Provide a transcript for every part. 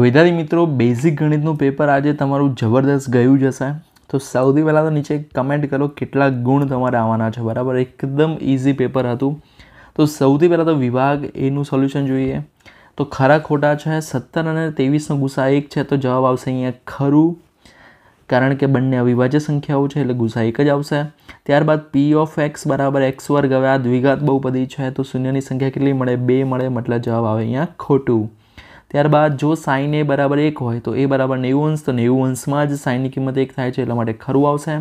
વિદ્યાર્થી મિત્રો basic ગણિતનું paper આજે તમારું જબરદસ્ત ગયું જશે તો સૌથી પહેલાં તો નીચે કમેન્ટ કરો કેટલા ગુણ તમારે આવવાના છે બરાબર એકદમ ઇઝી પેપર હતું તો સૌથી પહેલાં તો વિભાગ એનું સોલ્યુશન જોઈએ તો ખરા ખોટા છે સત્તર અને ત્રેવીસનો ગુસા એક છે તો જવાબ આવશે અહીંયા ખરું કારણ કે બંને અવિભાજ્ય સંખ્યાઓ છે એટલે ગુસા એક જ આવશે ત્યારબાદ પી ઓફ એક્સ બરાબર એક્સ વર્ગ હવે આ દ્વિઘાત બધી છે તો શૂન્યની સંખ્યા કેટલી મળે બે મળે મતલબ જવાબ આવે અહીંયા ખોટું ત્યારબાદ જો સાઇન એ બરાબર એક હોય તો એ બરાબર નેવું અંશ તો નેવું અંશમાં જ સાઇનની કિંમત એક થાય છે એટલા માટે ખરું આવશે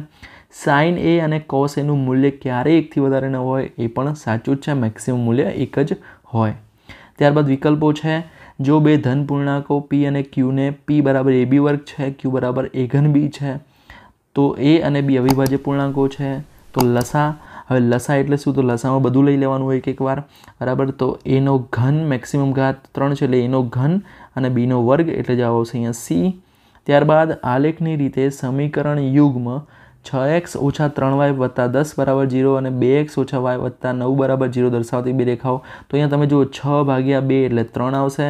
સાઈન એ અને કોસ એનું મૂલ્ય ક્યારેય એકથી વધારે ન હોય એ પણ સાચું જ છે મેક્સિમમ મૂલ્ય એક જ હોય ત્યારબાદ વિકલ્પો છે જો બે ધન પૂર્ણાંકો પી અને ક્યુને પી બરાબર એ બી વર્ગ છે ક્યુ બરાબર એ ઘન બી છે તો એ અને બી અવિભાજ્ય પૂર્ણાંકો છે તો લસા હવે લસા એટલે શું તો લસામાં બધું લઈ લેવાનું હોય એક એકવાર બરાબર તો એનો ઘન મેક્સિમમ ઘાત ત્રણ છે એટલે એનો ઘન અને બીનો વર્ગ એટલે જવાબ આવશે અહીંયા સી ત્યારબાદ આલેખની રીતે સમીકરણ યુગ્મ છ એક્સ ઓછા ત્રણ વાય વત્તા દસ બરાબર જીરો અને બે એક્સ ઓછા વાય વત્તા નવ બરાબર જીરો દર્શાવતી બે રેખાઓ તો અહીંયા તમે જુઓ છ ભાગ્યા બે એટલે ત્રણ આવશે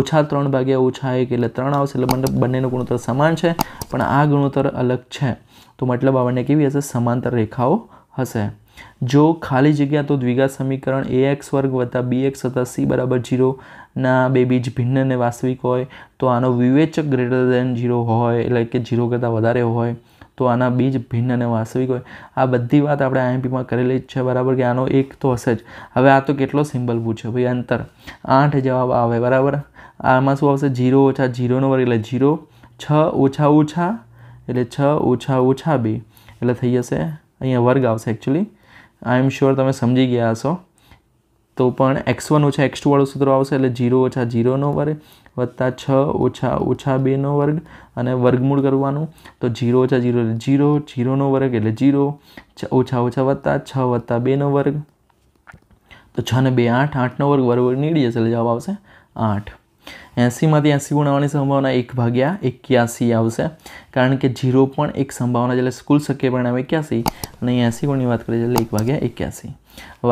ઓછા ત્રણ ભાગ્યા ઓછા એક એટલે ત્રણ આવશે એટલે મતલબ બંનેનો ગુણોત્તર સમાન છે પણ આ ગુણોત્તર અલગ છે તો મતલબ આપણને કેવી હશે સમાંતર રેખાઓ હશે જો ખાલી જગ્યા તો દ્વિગા સમીકરણ એ એક્સ વર્ગ વત્તા બી એક્સ વત્તા સી બરાબર ઝીરોના બે બીજ ભિન્ન અને વાસ્તવિક હોય તો આનો વિવેચક ગ્રેટર દેન ઝીરો હોય એટલે કે ઝીરો કરતાં વધારે હોય તો આના બીજ ભિન્ન અને વાસ્તવિક હોય આ બધી વાત આપણે આઈએમપીમાં કરેલી જ છે બરાબર કે આનો એક તો હશે જ હવે આ તો કેટલો સિમ્બલ પૂછે ભાઈ અંતર આઠ જવાબ આવે બરાબર આમાં શું આવશે જીરો ઓછા જીરોનો વર્ગ એટલે જીરો છ ઓછા ઓછા એટલે છ ઓછા ઓછા બે એટલે થઈ જશે અહીંયા વર્ગ આવશે એકચ્યુઅલી આઈ એમ શ્યોર તમે સમજી ગયા હશો તો પણ એક્સ વન ઓછા એક્સ ટુવાળું સૂત્ર આવશે એટલે જીરો ઓછા જીરોનો વર્ગ વત્તા છ ઓછા ઓછા બેનો વર્ગ અને વર્ગમૂળ કરવાનું તો જીરો ઓછા જીરો એટલે જીરો જીરોનો વર્ગ એટલે જીરો ઓછા ઓછા વત્તા છ વત્તા બેનો વર્ગ તો છ ને બે આઠ આઠનો વર્ગ વર્ગ નીકળી જશે એટલે જવાબ આવશે આઠ એંસીમાંથી એંસી ગુણ સંભાવના એક ભાગ્યા એક્યાસી આવશે કારણ કે જીરો પણ એક સંભાવના એટલે સ્કૂલ શક્ય પરિણામ એક્યાસી અને અહીં એસી ગુણની વાત કરીએ એટલે એક ભાગ્યા એક્યાસી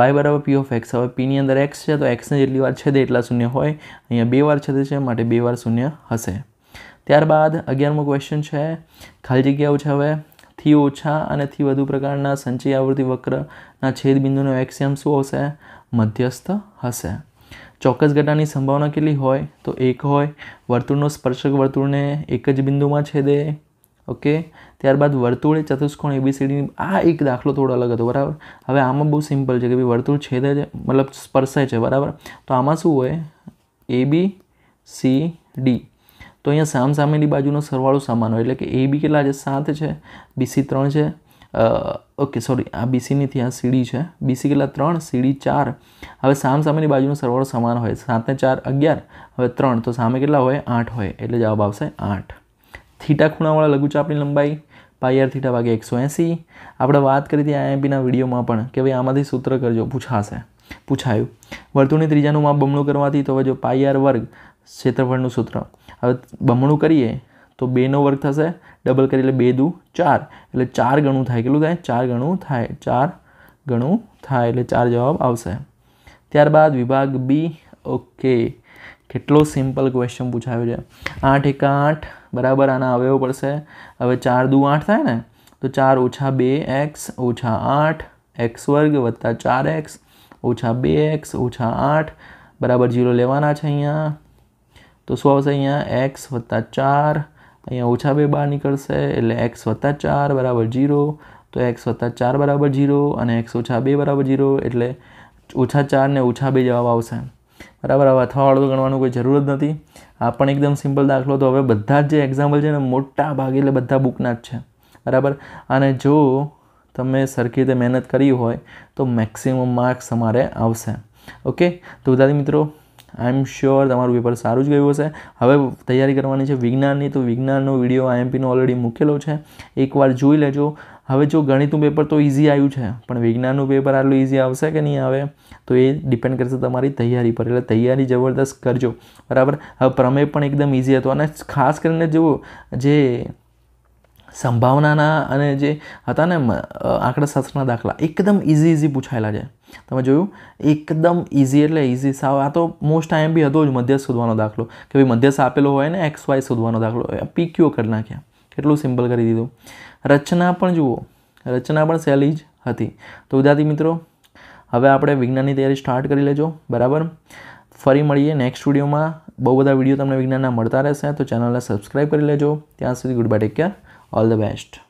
વાય બરાબર પી ઓફ એક્સ હવે પીની અંદર એક્સ છે તો એક્સને જેટલી વાર છે છેદે એટલા શૂન્ય હોય અહીંયા બે વાર છેદે છે માટે બે વાર શૂન્ય હશે ત્યારબાદ અગિયારમો ક્વેશ્ચન છે ખાલી જગ્યાઓ છે હવે થી ઓછા અને થી વધુ પ્રકારના સંચય આવૃત્તિ વક્રના છેદબિંદુનો એક્સિયમ શું હશે મધ્યસ્થ હશે ચોક્કસ ઘટાની સંભાવના કેટલી હોય તો એક હોય વર્તુળનો સ્પર્શક વર્તુળને એક જ બિંદુમાં છેદે ઓકે ત્યારબાદ વર્તુળ ચતુષ્કોણ એબીસીડીની આ એક દાખલો થોડો અલગ હતો બરાબર હવે આમાં બહુ સિમ્પલ છે કે ભાઈ વર્તુળ છેદે છે મતલબ સ્પર્શે છે બરાબર તો આમાં શું હોય એ બી સી ડી તો અહીંયા સામ સામેની બાજુનો સરવાળો સમાન હોય એટલે કે એ બી કેટલા છે સાત છે બીસી ત્રણ છે ઓકે સોરી આ બીસીનીથી આ સીડી છે બીસી કેટલા ત્રણ સીડી ચાર હવે સામ સામેની બાજુનો સરવાળો સમાન હોય સાતને ચાર અગિયાર હવે ત્રણ તો સામે કેટલા હોય આઠ હોય એટલે જવાબ આવશે આઠ થીટા ખૂણાવાળા લઘુચાપની લંબાઈ પાયર થીટા ભાગે એકસો એંસી આપણે વાત કરી હતી આઈએમપીના વિડીયોમાં પણ કે ભાઈ આમાંથી સૂત્ર કરજો પૂછાશે પૂછાયું વર્તુળની ત્રીજાનું માપ બમણું કરવાથી તો હવે જો પાયર વર્ગ ક્ષેત્રફળનું સૂત્ર હવે બમણું કરીએ તો બેનો વર્ગ થશે ડબલ કરી એટલે બે દુ ચાર એટલે ચાર ગણું થાય કેટલું થાય ચાર ગણું થાય ચાર ગણું થાય એટલે ચાર જવાબ આવશે ત્યારબાદ વિભાગ બી ઓકે કેટલો સિમ્પલ ક્વેશ્ચન પૂછાયો છે 8 * 8 = આના આવેવો પડશે હવે 4 * 2 = 8 થાય ને તો 4 - 2x - 8 x2 + 4x - 2x - 8 = 0 લેવાના છે અહીંયા તો શું આવશે અહીંયા x + 4 અહીંયા -2 ભાગા નીકળશે એટલે x + 4 = 0 તો x + 4 = 0 અને x - 2 = 0 એટલે -4 ને -2 જવાબ આવશે બરાબર હવે અથવા અડધું ગણવાનું કોઈ જરૂર જ નથી આ પણ એકદમ સિમ્પલ દાખલો તો હવે બધા જ જે એક્ઝામ્પલ છે ને મોટા ભાગે એટલે બધા બુકના જ છે બરાબર અને જો તમે સરખી રીતે મહેનત કરી હોય તો મેક્સિમમ માર્ક્સ તમારે આવશે ઓકે તો વિદ્યાર્થી મિત્રો આઈ એમ શ્યોર તમારું પેપર સારું જ ગયું હશે હવે તૈયારી કરવાની છે વિજ્ઞાનની તો વિજ્ઞાનનો વિડીયો આઈએમપીનો ઓલરેડી મૂકેલો છે એકવાર જોઈ લેજો હવે જો ગણિતનું પેપર તો ઇઝી આવ્યું છે પણ વિજ્ઞાનનું પેપર આટલું ઇઝી આવશે કે નહીં આવે તો એ ડિપેન્ડ કરશે તમારી તૈયારી પર એટલે તૈયારી જબરદસ્ત કરજો બરાબર હવે પ્રમેય પણ એકદમ ઇઝી હતો અને ખાસ કરીને જુઓ જે સંભાવનાના અને જે હતા ને આંકડાશાસ્ત્રના દાખલા એકદમ ઇઝી ઇઝી પૂછાયેલા છે તમે જોયું એકદમ ઇઝી એટલે ઇઝી સાવ આ તો મોસ્ટ ટાઈમ બી હતો જ મધ્યસ્થ શોધવાનો દાખલો કે ભાઈ મધ્યસ્થ આપેલો હોય ને એક્સ વાય શોધવાનો દાખલો પી ક્યુ કરી નાખ્યા કેટલું સિમ્પલ કરી દીધું રચના પણ જુઓ રચના પણ સહેલી જ હતી તો વિદ્યાર્થી મિત્રો હવે આપણે વિજ્ઞાનની તૈયારી સ્ટાર્ટ કરી લેજો બરાબર ફરી મળીએ નેક્સ્ટ વિડીયોમાં બહુ બધા વિડીયો તમને વિજ્ઞાનના મળતા રહેશે તો ચેનલને સબસ્ક્રાઈબ કરી લેજો ત્યાં સુધી goodbye take care all the best